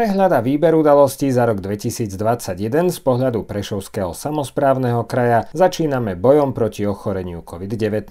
Prehľada výber udalostí za rok 2021 z pohľadu Prešovského samozprávneho kraja začíname bojom proti ochoreniu COVID-19.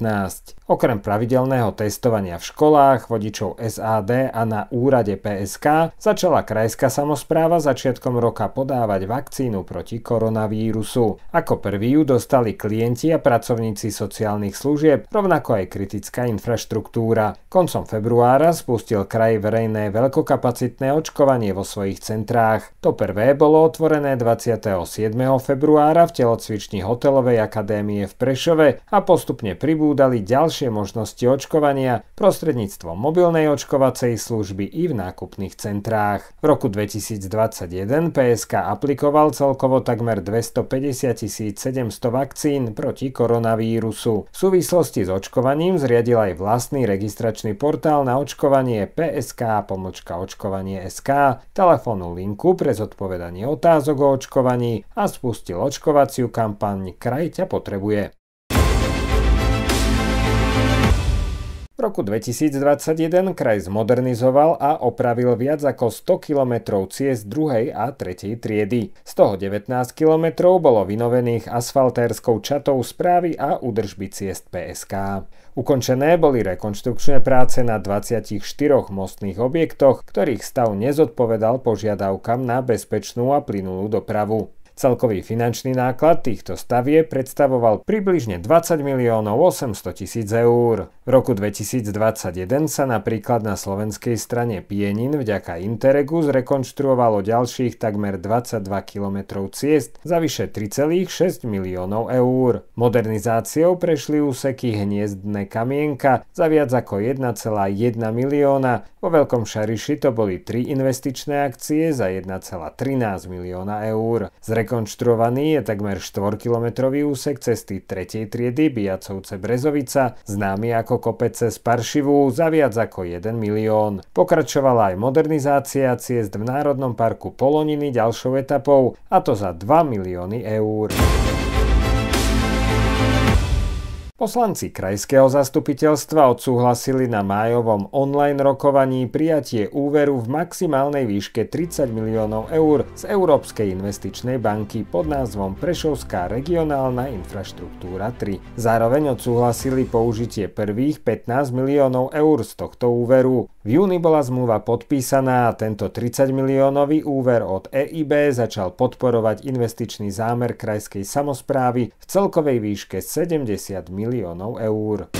Okrem pravidelného testovania v školách, vodičov SAD a na úrade PSK začala krajská samozpráva začiatkom roka podávať vakcínu proti koronavírusu. Ako prvý ju dostali klienti a pracovníci sociálnych služieb, rovnako aj kritická infraštruktúra. Koncom februára spustil kraj verejné veľkokapacitné očkovanie vo svojom svojich centrách. To prvé bolo otvorené 27. februára v telocvični Hotelovej akadémie v Prešove a postupne pribúdali ďalšie možnosti očkovania prostredníctvom mobilnej očkovacej služby i v nákupných centrách. V roku 2021 PSK aplikoval celkovo takmer 250 700 vakcín proti koronavírusu. V súvislosti s očkovaním zriadil aj vlastný registračný portál na očkovanie PSK pomočka očkovanie SK, telefónnu linku pre zodpovedanie otázok o očkovaní a spustil očkovaciu kampaň Kraj ťa potrebuje. V roku 2021 kraj zmodernizoval a opravil viac ako 100 kilometrov ciest druhej a tretej triedy. Z toho 19 kilometrov bolo vynovených asfaltérskou čatou správy a údržby ciest PSK. Ukončené boli rekonštrukčné práce na 24 mostných objektoch, ktorých stav nezodpovedal požiadavkám na bezpečnú a plynulú dopravu. Celkový finančný náklad týchto stavie predstavoval približne 20 miliónov 800 tisíc eur. V roku 2021 sa napríklad na slovenskej strane Pienin vďaka Interregu zrekonštruovalo ďalších takmer 22 kilometrov ciest za vyše 3,6 miliónov eur. Modernizáciou prešli úseky Hniezdne kamienka za viac ako 1,1 milióna vo Veľkom Šariši to boli tri investičné akcie za 1,13 milióna eur. Zrekonštruovaný je takmer 4-kilometrový úsek cesty 3. triedy Bijacovce brezovica známy ako kopec cez Paršivú, za viac ako 1 milión. Pokračovala aj modernizácia ciest v Národnom parku Poloniny ďalšou etapou, a to za 2 milióny eur. Poslanci krajského zastupiteľstva odsúhlasili na májovom online rokovaní prijatie úveru v maximálnej výške 30 miliónov eur z Európskej investičnej banky pod názvom Prešovská regionálna infraštruktúra 3. Zároveň odsúhlasili použitie prvých 15 miliónov eur z tohto úveru. V júni bola zmluva podpísaná a tento 30 miliónový úver od EIB začal podporovať investičný zámer krajskej samozprávy v celkovej výške 70 miliónov eur.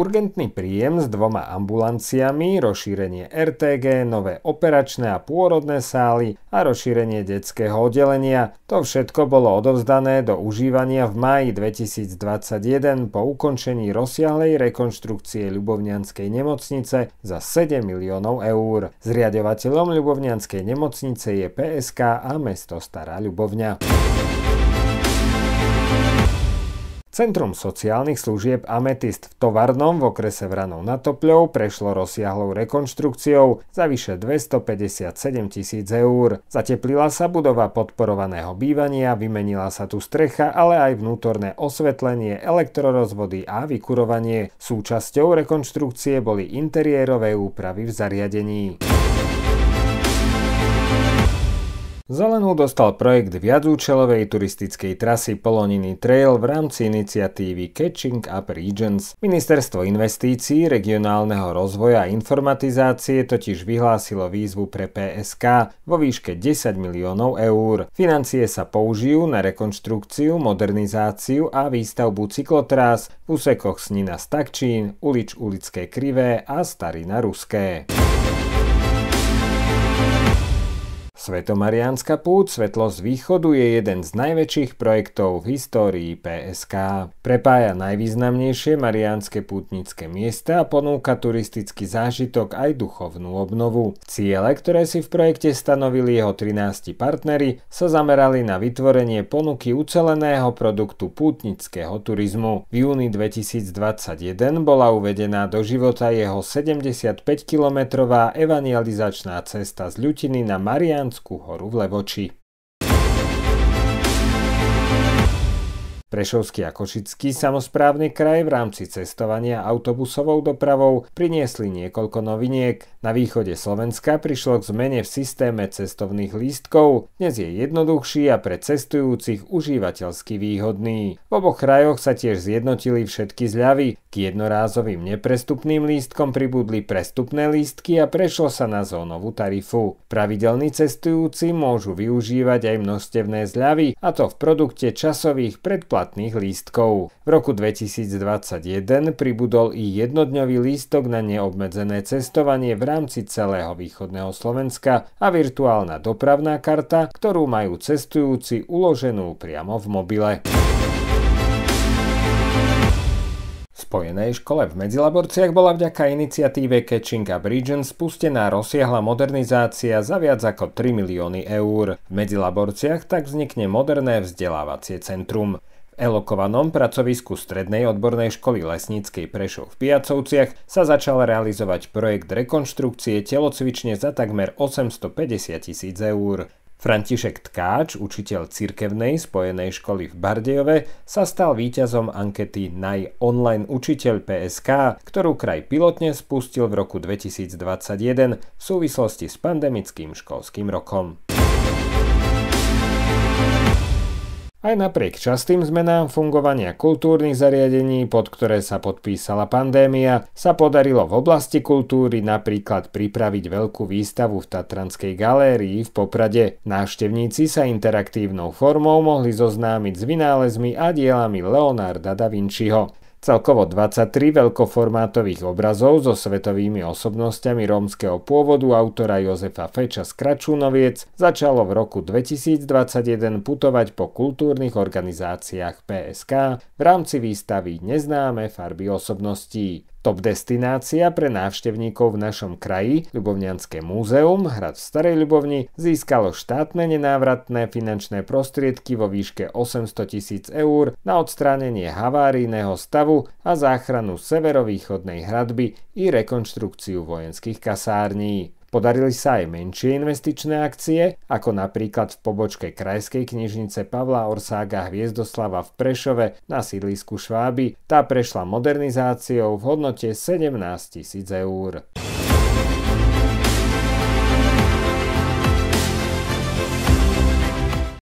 urgentný príjem s dvoma ambulanciami, rozšírenie RTG, er nové operačné a pôrodné sály a rozšírenie detského oddelenia. To všetko bolo odovzdané do užívania v máji 2021 po ukončení rozsiahlej rekonštrukcie Ľubovňanskej nemocnice za 7 miliónov eur. Zriadovateľom Ľubovňanskej nemocnice je PSK a mesto Stará Ľubovňa. Centrum sociálnych služieb Ametist v Tovarnom v okrese Vranov na Topľou prešlo rozsiahlou rekonštrukciou za vyše 257 tisíc eur. Zateplila sa budova podporovaného bývania, vymenila sa tu strecha, ale aj vnútorné osvetlenie, elektrorozvody a vykurovanie. Súčasťou rekonštrukcie boli interiérové úpravy v zariadení. Zelenú dostal projekt viacúčelovej turistickej trasy Poloniny Trail v rámci iniciatívy Catching Up Regions. Ministerstvo investícií, regionálneho rozvoja a informatizácie totiž vyhlásilo výzvu pre PSK vo výške 10 miliónov eur. Financie sa použijú na rekonštrukciu, modernizáciu a výstavbu cyklotrás v úsekoch Snina Stakčín, Ulič Ulické Krivé a Starina Ruské. Svetomariánska púť Svetlo z východu je jeden z najväčších projektov v histórii PSK. Prepája najvýznamnejšie mariánske pútnické miesta a ponúka turistický zážitok aj duchovnú obnovu. Ciele, ktoré si v projekte stanovili jeho 13 partnery, sa zamerali na vytvorenie ponuky uceleného produktu pútnického turizmu. V júni 2021 bola uvedená do života jeho 75-kilometrová evangelizačná cesta z Ľutiny na Marián Panskú horu v Levoči. Prešovský a Košický samozprávny kraj v rámci cestovania autobusovou dopravou priniesli niekoľko noviniek. Na východe Slovenska prišlo k zmene v systéme cestovných lístkov. Dnes je jednoduchší a pre cestujúcich užívateľsky výhodný. V oboch krajoch sa tiež zjednotili všetky zľavy. K jednorázovým neprestupným lístkom pribudli prestupné lístky a prešlo sa na zónovú tarifu. Pravidelní cestujúci môžu využívať aj množstevné zľavy, a to v produkte časových predplatných platných lístkov. V roku 2021 pribudol i jednodňový lístok na neobmedzené cestovanie v rámci celého východného Slovenska a virtuálna dopravná karta, ktorú majú cestujúci uloženú priamo v mobile. Spojenej škole v Medzilaborciach bola vďaka iniciatíve Catching a Bridgen spustená rozsiahla modernizácia za viac ako 3 milióny eur. V Medzilaborciach tak vznikne moderné vzdelávacie centrum elokovanom pracovisku Strednej odbornej školy lesníckej Prešov v Piacovciach sa začal realizovať projekt rekonštrukcie telocvične za takmer 850 tisíc eur. František Tkáč, učiteľ cirkevnej spojenej školy v Bardejove, sa stal víťazom ankety Naj online učiteľ PSK, ktorú kraj pilotne spustil v roku 2021 v súvislosti s pandemickým školským rokom. Aj napriek častým zmenám fungovania kultúrnych zariadení, pod ktoré sa podpísala pandémia, sa podarilo v oblasti kultúry napríklad pripraviť veľkú výstavu v Tatranskej galérii v Poprade. Návštevníci sa interaktívnou formou mohli zoznámiť s vynálezmi a dielami Leonarda da Vinciho. Celkovo 23 veľkoformátových obrazov so svetovými osobnosťami rómskeho pôvodu autora Jozefa Feča z Kračúnoviec začalo v roku 2021 putovať po kultúrnych organizáciách PSK v rámci výstavy Neznáme farby osobností. Top destinácia pre návštevníkov v našom kraji, Ľubovňanské múzeum, hrad v Starej Ľubovni, získalo štátne nenávratné finančné prostriedky vo výške 800 tisíc eur na odstránenie havárijného stavu a záchranu severovýchodnej hradby i rekonštrukciu vojenských kasární. Podarili sa aj menšie investičné akcie, ako napríklad v pobočke Krajskej knižnice Pavla Orsága Hviezdoslava v Prešove na sídlisku Šváby. Tá prešla modernizáciou v hodnote 17 tisíc eur.